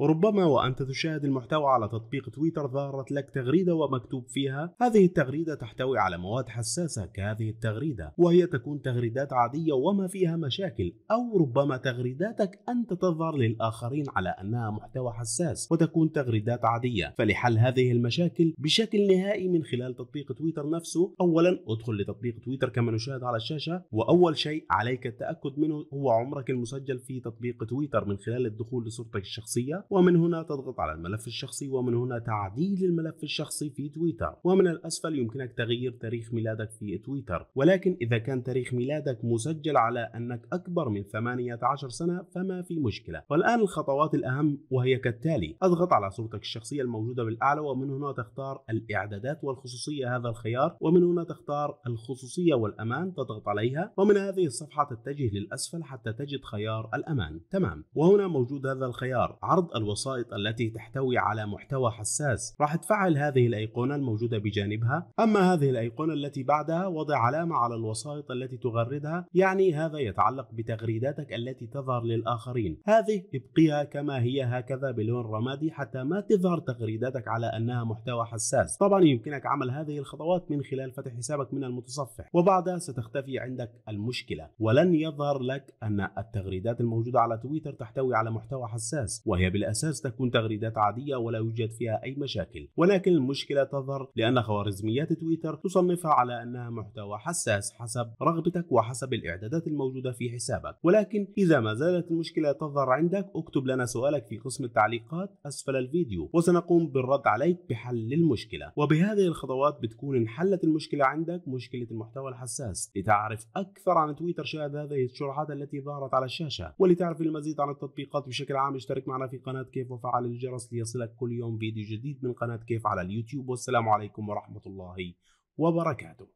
وربما وأنت تشاهد المحتوى على تطبيق تويتر ظهرت لك تغريدة ومكتوب فيها هذه التغريدة تحتوي على مواد حساسة كهذه التغريدة وهي تكون تغريدات عادية وما فيها مشاكل أو ربما تغريداتك أنت تظهر للآخرين على أنها محتوى حساس وتكون تغريدات عادية فلحل هذه المشاكل بشكل نهائي من خلال تطبيق تويتر نفسه أولا ادخل لتطبيق تويتر كما نشاهد على الشاشة وأول شيء عليك التأكد منه هو عمرك المسجل في تطبيق تويتر من خلال الدخول لصورتك الشخصية ومن هنا تضغط على الملف الشخصي ومن هنا تعديل الملف الشخصي في تويتر ومن الأسفل يمكنك تغيير تاريخ ميلادك في تويتر ولكن إذا كان تاريخ ميلادك مسجل على أنك أكبر من 18 سنة فما في مشكلة والآن الخطوات الأهم وهي كالتالي اضغط على صورتك الشخصية الموجودة بالأعلى ومن هنا تختار الإعدادات والخصوصية هذا الخيار ومن هنا تختار الخصوصية والأمان تضغط عليها ومن هذه الصفحة تتجه للأسفل حتى تجد خيار الأمان تمام وهنا موجود هذا الخيار عرض الوسائط التي تحتوي على محتوى حساس راح تفعل هذه الأيقونة الموجودة بجانبها أما هذه الأيقونة التي بعدها وضع علامة على الوسائط التي تغردها يعني هذا يتعلق بتغريداتك التي تظهر للآخرين هذه ابقيها كما هي هكذا بلون رمادي حتى ما تظهر تغريداتك على أنها محتوى حساس طبعا يمكنك عمل هذه الخطوات من خلال فتح حسابك من المتصفح وبعدها ستختفي عندك المشكلة ولن يظهر لك أن التغريدات الموجودة على تويتر تحتوي على محتوى حساس وهي بالأساس تكون تغريدات عادية ولا يوجد فيها أي مشاكل ولكن المشكلة تظهر لأن خوارزميات تويتر تصنفها على أنها محتوى حساس حسب رغبتك وحسب الإعدادات الموجودة في حسابك ولكن إذا ما زالت المشكلة تظهر عندك اكتب لنا سؤالك في قسم التعليقات أسفل الفيديو وسنقوم بالرد عليك بحل المشكلة وبهذه الخطوات بتكون انحلت المشكلة عندك مشكلة المحتوى الحساس لتعرف أكثر عن تويتر شاهد هذه الشروحات التي ظهرت على الشاشة ولتعرف المزيد عن التطبيقات بشكل عام اشترك معنا في قناة قناة كيف وفعل الجرس ليصلك كل يوم فيديو جديد من قناة كيف على اليوتيوب والسلام عليكم ورحمة الله وبركاته